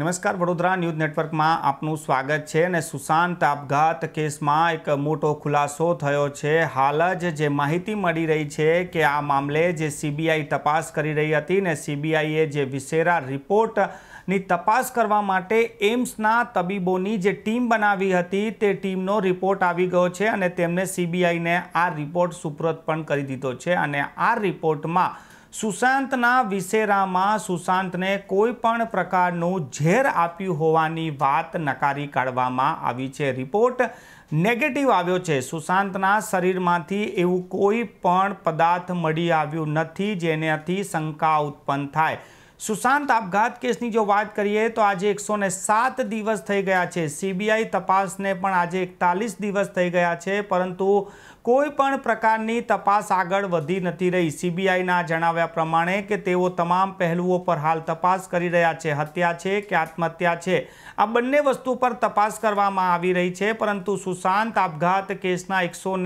નમસ્કાર વડોદરા ન્યૂઝ નેટવર્કમાં આપનું સ્વાગત છે અને સુશાંત આપઘાત કેસમાં એક મોટો ખુલાસો થયો છે હાલ જ જે માહિતી મળી રહી છે કે આ મામલે જે સીબીઆઈ તપાસ કરી રહી હતી ને સીબીઆઈએ જે વિસેરા રિપોર્ટની તપાસ કરવા માટે એમ્સના તબીબોની જે ટીમ બનાવી હતી તે ટીમનો રિપોર્ટ આવી ગયો છે અને તેમને સીબીઆઈને આ રિપોર્ટ સુપ્રત પણ કરી દીધો છે અને આ રિપોર્ટમાં સુશાંતના વિશેરામાં સુશાંતને કોઈ પણ પ્રકારનું ઝેર આપ્યું હોવાની વાત નકારી કાઢવામાં આવી છે રિપોર્ટ નેગેટિવ આવ્યો છે સુશાંતના શરીરમાંથી એવું કોઈ પણ પદાર્થ મળી આવ્યું નથી જેનાથી શંકા ઉત્પન્ન થાય સુશાંત આપઘાત કેસની જો વાત કરીએ તો આજે એકસો સાત દિવસ થઈ ગયા છે સીબીઆઈ તપાસને પણ આજે એકતાલીસ દિવસ થઈ ગયા છે પરંતુ કોઈ પણ પ્રકારની તપાસ આગળ વધી નથી રહી સીબીઆઈના જણાવ્યા પ્રમાણે કે તેઓ તમામ પહેલુઓ પર હાલ તપાસ કરી રહ્યા છે હત્યા છે કે આત્મહત્યા છે આ બંને વસ્તુ પર તપાસ કરવામાં આવી રહી છે પરંતુ સુશાંત આપઘાત કેસના એકસો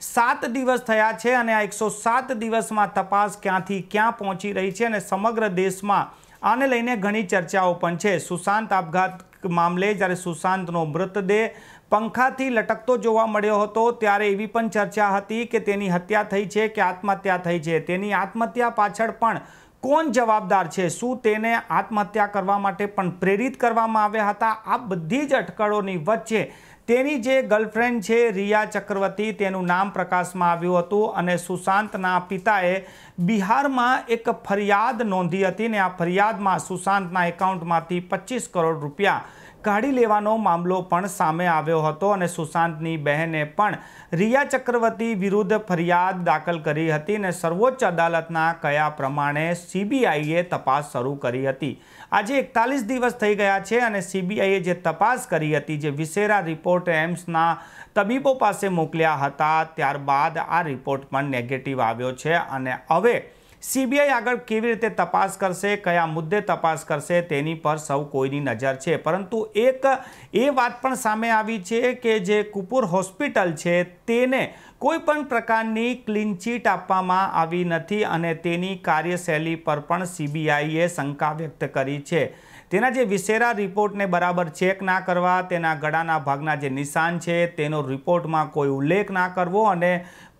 સાત દિવસ થયા છે અને આ એકસો દિવસમાં તપાસ ક્યાંથી ક્યાં પહોંચી રહી છે અને સમગ્ર દેશમાં આને લઈને ઘણી ચર્ચાઓ પણ છે સુશાંત આપઘાત મામલે જ્યારે સુશાંતનો મૃતદેહ પંખાથી લટકતો જોવા મળ્યો હતો ત્યારે એવી પણ ચર્ચા હતી કે તેની હત્યા થઈ છે કે આત્મહત્યા થઈ છે તેની આત્મહત્યા પાછળ પણ કોણ જવાબદાર છે શું તેને આત્મહત્યા કરવા માટે પણ પ્રેરિત કરવામાં આવ્યા હતા આ બધી જ અટકળોની વચ્ચે તેની જે ગર્લફ્રેન્ડ છે રિયા ચક્રવર્તી તેનું નામ પ્રકાશમાં આવ્યું હતું અને સુશાંતના પિતાએ બિહારમાં એક ફરિયાદ નોંધી હતી ને આ ફરિયાદમાં સુશાંતના એકાઉન્ટમાંથી પચીસ કરોડ રૂપિયા કાઢી લેવાનો મામલો પણ સામે આવ્યો હતો અને સુશાંતની બહેને પણ રિયા ચક્રવર્તી વિરુદ્ધ ફરિયાદ દાખલ કરી હતી અને સર્વોચ્ચ અદાલતના કયા પ્રમાણે સીબીઆઈએ તપાસ શરૂ કરી હતી આજે એકતાલીસ દિવસ થઈ ગયા છે અને સીબીઆઈએ જે તપાસ કરી હતી જે વિશેરા રિપોર્ટ એમ્સના તબીબો પાસે મોકલ્યા હતા ત્યારબાદ આ રિપોર્ટ પણ નેગેટિવ આવ્યો છે અને હવે સીબીઆઈ આગળ કેવી રીતે તપાસ કરશે કયા મુદ્દે તપાસ કરશે તેની પર સૌ કોઈની નજર છે પરંતુ એક એ વાત પણ સામે આવી છે કે જે કુપુર હોસ્પિટલ છે તેને કોઈપણ પ્રકારની ક્લીન ચીટ આપવામાં આવી નથી અને તેની કાર્યશૈલી પર પણ સીબીઆઈએ શંકા વ્યક્ત કરી છે તેના જે વિશેરા રિપોર્ટને બરાબર ચેક ના કરવા તેના ગળાના ભાગના જે નિશાન છે તેનો રિપોર્ટમાં કોઈ ઉલ્લેખ ના કરવો અને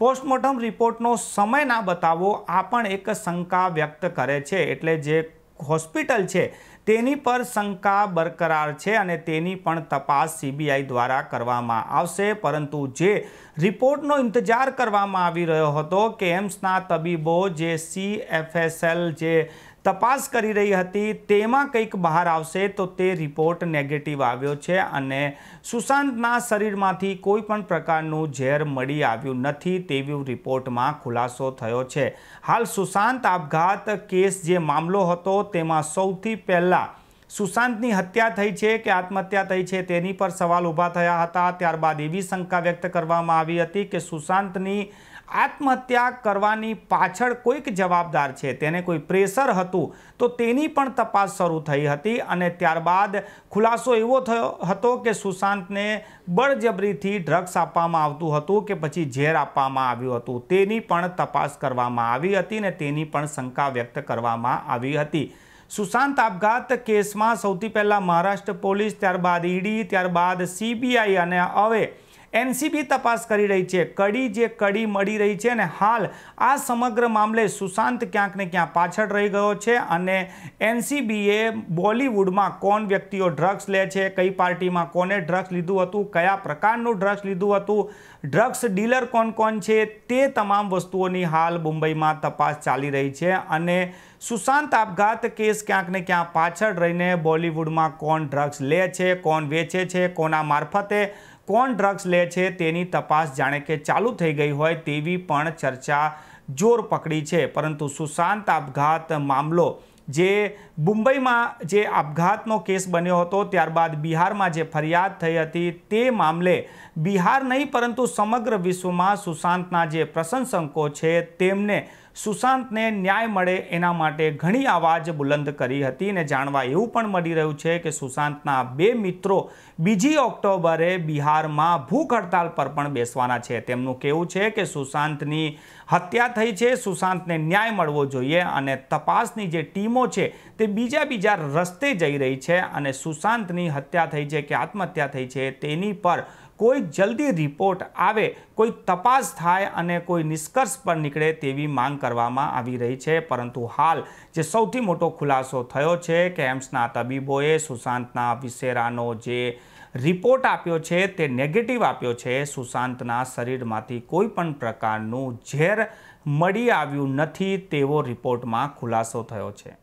પોસ્ટમોર્ટમ રિપોર્ટનો સમય ના બતાવવો આ પણ એક શંકા વ્યક્ત કરે છે એટલે જે હોસ્પિટલ છે તેની પર શંકા બરકરાર છે અને તેની પણ તપાસ સીબીઆઈ દ્વારા કરવામાં આવશે પરંતુ જે રિપોર્ટનો ઇંતજાર કરવામાં આવી રહ્યો હતો કે એમ્સના તબીબો જે સીએફએસએલ જે તપાસ કરી રહી હતી તેમાં કંઈક બહાર આવશે તો તે રિપોર્ટ નેગેટિવ આવ્યો છે અને સુશાંતના શરીરમાંથી કોઈ પણ પ્રકારનું ઝેર મળી આવ્યું નથી તેવી રિપોર્ટમાં ખુલાસો થયો છે હાલ સુશાંત આપઘાત કેસ જે મામલો હતો તેમાં સૌથી પહેલાં સુશાંતની હત્યા થઈ છે કે આત્મહત્યા થઈ છે તેની પર સવાલ ઊભા થયા હતા ત્યારબાદ એવી શંકા વ્યક્ત કરવામાં આવી હતી કે સુશાંતની આત્મહત્યા કરવાની પાછળ કોઈક જવાબદાર છે તેને કોઈ પ્રેશર હતું તો તેની પણ તપાસ શરૂ થઈ હતી અને ત્યારબાદ ખુલાસો એવો થયો હતો કે સુશાંતને બળજબરીથી ડ્રગ્સ આપવામાં આવતું હતું કે પછી ઝેર આપવામાં આવ્યું હતું તેની પણ તપાસ કરવામાં આવી હતી ને તેની પણ શંકા વ્યક્ત કરવામાં આવી હતી સુશાંત આપઘાત કેસમાં સૌથી પહેલાં મહારાષ્ટ્ર પોલીસ ત્યારબાદ ઈડી ત્યારબાદ સીબીઆઈ અને હવે એનસીબી તપાસ કરી રહી છે કડી જે કડી મળી રહી છે ને હાલ આ સમગ્ર મામલે સુશાંત ક્યાંક ને ક્યાં પાછળ રહી ગયો છે અને એનસીબીએ બોલિવૂડમાં કોણ વ્યક્તિઓ ડ્રગ્સ લે છે કઈ પાર્ટીમાં કોને ડ્રગ્સ લીધું હતું કયા પ્રકારનું ડ્રગ્સ લીધું હતું ડ્રગ્સ ડીલર કોણ કોણ છે તે તમામ વસ્તુઓની હાલ મુંબઈમાં તપાસ ચાલી રહી છે અને સુશાંત આપઘાત કેસ ક્યાંક ને ક્યાં પાછળ રહીને બોલિવૂડમાં કોણ ડ્રગ્સ લે છે કોણ વેચે છે કોના મારફતે કોણ ડ્રગ્સ લે છે તેની તપાસ જાણે કે ચાલુ થઈ ગઈ હોય તેવી પણ ચર્ચા જોર પકડી છે પરંતુ સુશાંત આપઘાત મામલો જે મુંબઈમાં જે આપઘાતનો કેસ બન્યો હતો ત્યારબાદ બિહારમાં જે ફરિયાદ થઈ હતી તે મામલે બિહાર નહીં પરંતુ સમગ્ર વિશ્વમાં સુશાંતના જે પ્રશંસકો છે તેમને સુશાંતને ન્યાય મળે એના માટે ઘણી આવાજ બુલંદ કરી હતી અને જાણવા એવું પણ મળી રહ્યું છે કે સુશાંતના બે મિત્રો બીજી ઓક્ટોબરે બિહારમાં ભૂખ હડતાલ પર પણ બેસવાના છે તેમનું કહેવું છે કે સુશાંતની હત્યા થઈ છે સુશાંતને ન્યાય મળવો જોઈએ અને તપાસની જે ટીમો છે તે બીજા બીજા રસ્તે જઈ રહી છે અને સુશાંતની હત્યા થઈ છે કે આત્મહત્યા થઈ છે તેની પર કોઈ જલ્દી રિપોર્ટ આવે કોઈ તપાસ થાય અને કોઈ નિષ્કર્ષ પર નીકળે તેવી માંગ કરવામાં આવી રહી છે પરંતુ હાલ જે સૌથી મોટો ખુલાસો થયો છે કે એમ્સના તબીબોએ સુશાંતના વિસેરાનો જે રિપોર્ટ આપ્યો છે તે નેગેટિવ આપ્યો છે સુશાંતના શરીરમાંથી કોઈ પણ પ્રકારનું ઝેર મળી આવ્યું નથી તેવો રિપોર્ટમાં ખુલાસો થયો છે